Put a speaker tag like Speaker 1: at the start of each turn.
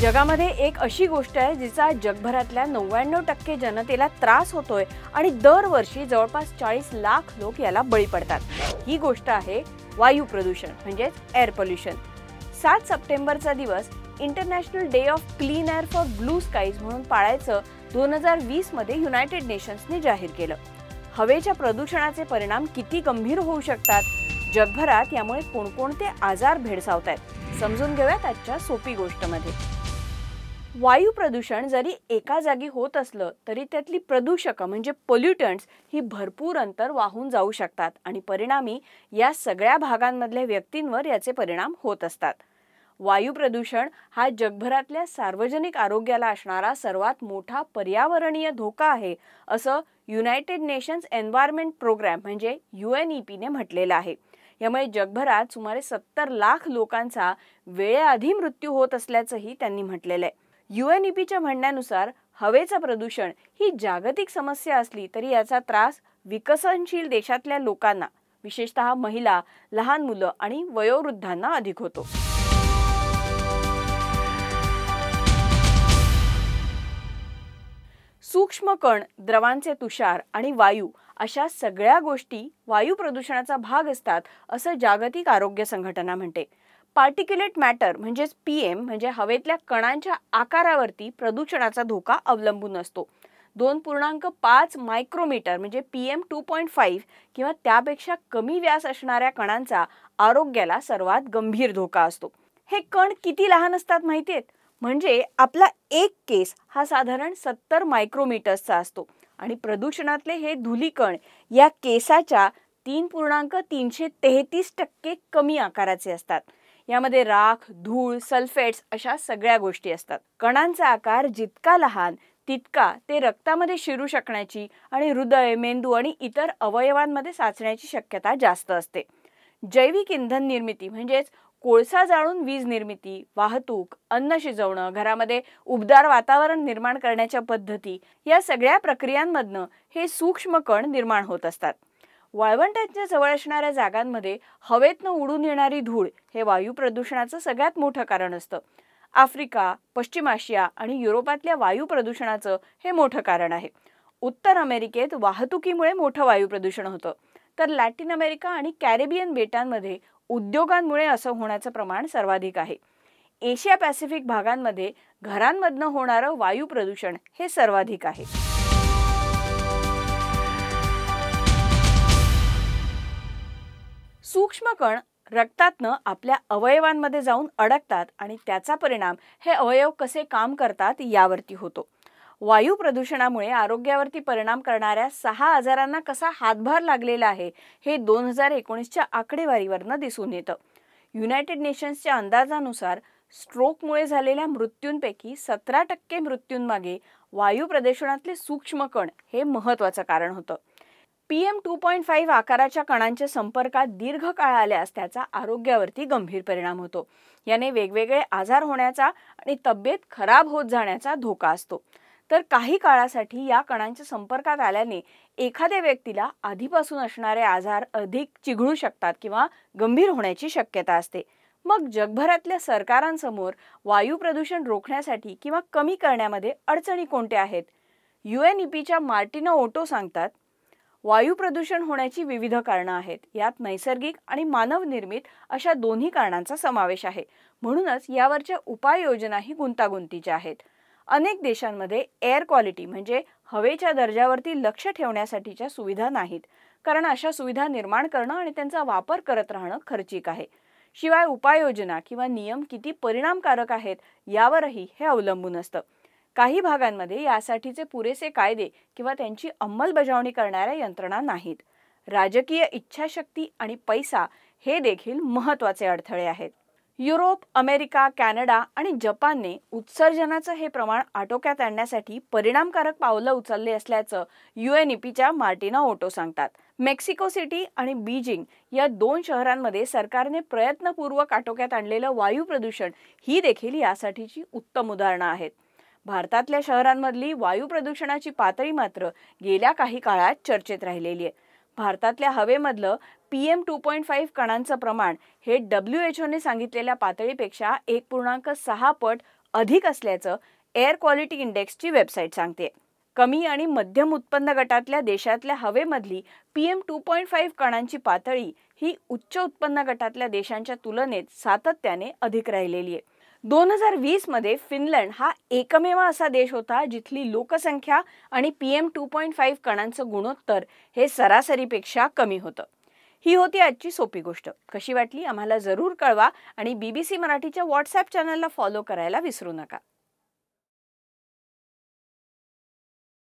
Speaker 1: जगामध्ये एक अशी गोष्ट आहे जिचा जगभरातल्या नव्याण्णव टक्के जनतेला त्रास होतोय आणि दरवर्षी जवळपास चाळीस लाख लोक याला बळी पडतात ही गोष्ट आहे वायू प्रदूषण म्हणजेच एअर पोल्युशन सात सप्टेंबरचा दिवस international day of clean air for blue skies म्हणून पाळायचं दोन हजार वीसमध्ये युनायटेड नेशन्सने जाहीर केलं हवेच्या प्रदूषणाचे परिणाम किती गंभीर होऊ शकतात जगभरात यामुळे कोणकोणते आजार भेडसावत आहेत समजून घेऊयात आजच्या सोपी मध्ये वायू प्रदूषण जरी एका जागी होत असलं तरी त्यातली प्रदूषकं म्हणजे पोल्युटंट्स ही भरपूर अंतर वाहून जाऊ शकतात आणि परिणामी या सगळ्या भागांमधल्या व्यक्तींवर याचे परिणाम होत असतात वायू प्रदूषण हा जगभरातल्या सार्वजनिक आरोग्याला असणारा सर्वात मोठा पर्यावरणीय धोका आहे असं युनायटेड नेशन्स एन्व्हायरमेंट प्रोग्रॅम म्हणजे यू एन ई पीने म्हटलेलं आहे यामुळे जगभरात सुमारे सत्तर लाख लोकांचा वेळेआधी मृत्यू होत असल्याचंही त्यांनी म्हटलेलं आहे पीच्या म्हणण्यानुसार हवेचं प्रदूषण ही जागतिक समस्या असली तरी याचा त्रास विकसनशील देशातल्या लोकांना विशेषतः महिला लहान मुलं आणि वयोवृद्धांना अधिक होतो सूक्ष्म कण द्रवांचे तुषार आणि वायू अशा सगळ्या गोष्टी वायू प्रदूषणाचा भाग असतात असं जागतिक आरोग्य संघटना म्हणते पार्टिक्युलेट मॅटर म्हणजेच पी एम म्हणजे हवेतल्या कणांच्या आकारावरती प्रदूषणाचा धोका अवलंबून असतो दोन पूर्णांक पाच मायक्रोमीटर म्हणजे P M two point five किंवा त्यापेक्षा कमी व्यास असणाऱ्या कणांचा आरोग्याला सर्वात गंभीर धोका असतो हे कण किती लहान असतात माहिती आहेत म्हणजे आपला एक केस हा साधारण सत्तर मायक्रोमीटर्सचा असतो आणि प्रदूषणातले हे धुलीकण या केसाच्या तीन पूर्णांक तीनशे तेहतीस टक्के कमी आकाराचे असतात यामध्ये राख धूळ सल्फेट्स अशा सगळ्या गोष्टी असतात कणांचा आकार जितका लहान तितका ते रक्तामध्ये शिरू शकण्याची आणि हृदय मेंदू आणि इतर अवयवांमध्ये साचण्याची शक्यता जास्त असते जैविक इंधन निर्मिती म्हणजेच कोळसा जाळून वीज निर्मिती वाहतूक अन्न शिजवणं घरामध्ये उबदार वातावरण निर्माण करण्याच्या पद्धती या सगळ्या प्रक्रियांमधनं हे सूक्ष्म कण निर्माण होत असतात वाळवंटाच्या जवळ असणाऱ्या जागांमध्ये हवेतनं उडून येणारी धूळ हे वायू प्रदूषणाचं सगळ्यात मोठं कारण असतं आफ्रिका पश्चिम आशिया आणि युरोपातल्या वायू प्रदूषणाचं हे मोठं कारण आहे उत्तर अमेरिकेत वाहतुकीमुळे मोठं वायू प्रदूषण होतं तर लॅटिन अमेरिका आणि कॅरेबियन बेटांमध्ये उद्योगांमुळे असं होण्याचं प्रमाण सर्वाधिक आहे एशिया पॅसिफिक भागांमध्ये घरांमधनं होणारं वायू प्रदूषण हे सर्वाधिक आहे सूक्ष्म कण रक्तातनं आपल्या अवयवांमध्ये जाऊन अडकतात आणि त्याचा परिणाम हे अवयव कसे काम करतात यावरती होतो वायू प्रदूषणामुळे आरोग्यावरती परिणाम करणाऱ्या सहा आजारांना कसा हातभार लागलेला आहे हे दोन हजार एकोणीसच्या आकडेवारीवरनं दिसून येतं युनायटेड नेशन्सच्या अंदाजानुसार स्ट्रोकमुळे झालेल्या मृत्यूंपैकी सतरा टक्के मृत्यूंमागे वायू प्रदूषणातले सूक्ष्म कण हे महत्त्वाचं कारण होतं P M two point five आकाराच्या कणांच्या संपर्कात दीर्घ काळ आल्यास त्याचा आरोग्यावरती गंभीर परिणाम होतो याने वेगवेगळे आजार होण्याचा आणि तब्येत खराब होत जाण्याचा धोका असतो तर काही काळासाठी या कणांच्या संपर्कात आल्याने एखाद्या व्यक्तीला आधीपासून असणारे आजार अधिक चिघळू शकतात किंवा गंभीर होण्याची शक्यता असते मग जगभरातल्या सरकारांसमोर वायू प्रदूषण रोखण्यासाठी किंवा कमी करण्यामध्ये अडचणी कोणत्या आहेत यू एन ई पीच्या मार्टिनो ओटो सांगतात वायू प्रदूषण होण्याची विविध कारणं आहेत यात नैसर्गिक आणि मानवनिर्मित अशा दोन्ही कारणांचा समावेश आहे म्हणूनच यावरच्या उपाययोजनाही गुंतागुंतीच्या आहेत अनेक देशांमध्ये एअर क्वालिटी म्हणजे हवेच्या दर्जावरती लक्ष ठेवण्यासाठीच्या सुविधा नाहीत कारण अशा सुविधा निर्माण करणं आणि त्यांचा वापर करत राहणं खर्चिक आहे शिवाय उपाययोजना किंवा नियम किती परिणामकारक आहेत यावरही हे अवलंबून असतं काही भागांमध्ये यासाठीचे पुरेसे कायदे किंवा त्यांची अंमलबजावणी करणाऱ्या यंत्रणा नाहीत राजकीय इच्छाशक्ती आणि पैसा हे देखील महत्त्वाचे अडथळे आहेत युरोप अमेरिका कॅनडा आणि जपानने उत्सर्जनाचं हे प्रमाण आटोक्यात आणण्यासाठी परिणामकारक पावलं उचलले असल्याचं पीच्या मार्टिना ओटो सांगतात मेक्सिको सिटी आणि बीजिंग या दोन शहरांमध्ये सरकारने प्रयत्नपूर्वक आटोक्यात आणलेलं वायू प्रदूषण ही देखील यासाठीची उत्तम उदाहरणं आहेत भारतातल्या शहरांमधली वायू प्रदूषणाची पातळी मात्र गेल्या काही काळात चर्चेत राहिलेली आहे भारतातल्या हवेमधलं P M two point five कणांचं प्रमाण हे डब्ल्यू एच ओने सांगितलेल्या पातळीपेक्षा एक पूर्णांक सहा पट अधिक असल्याचं एअर क्वालिटी इंडेक्सची वेबसाईट सांगते कमी आणि मध्यम उत्पन्न गटातल्या देशातल्या हवेमधली P M two point five कणांची पातळी ही उच्च उत्पन्न गटातल्या देशांच्या तुलनेत सातत्याने अधिक राहिलेली आहे दोन हजार मध्ये फिनलंड हा एकमेवा असा देश होता जिथली लोकसंख्या आणि P M two point five कणांचं गुणोत्तर हे सरासरीपेक्षा कमी होतं ही होती आजची सोपी गोष्ट कशी वाटली आम्हाला जरूर कळवा आणि बीबीसी मराठीच्या व्हॉट्सॲप चॅनलला फॉलो करायला विसरू नका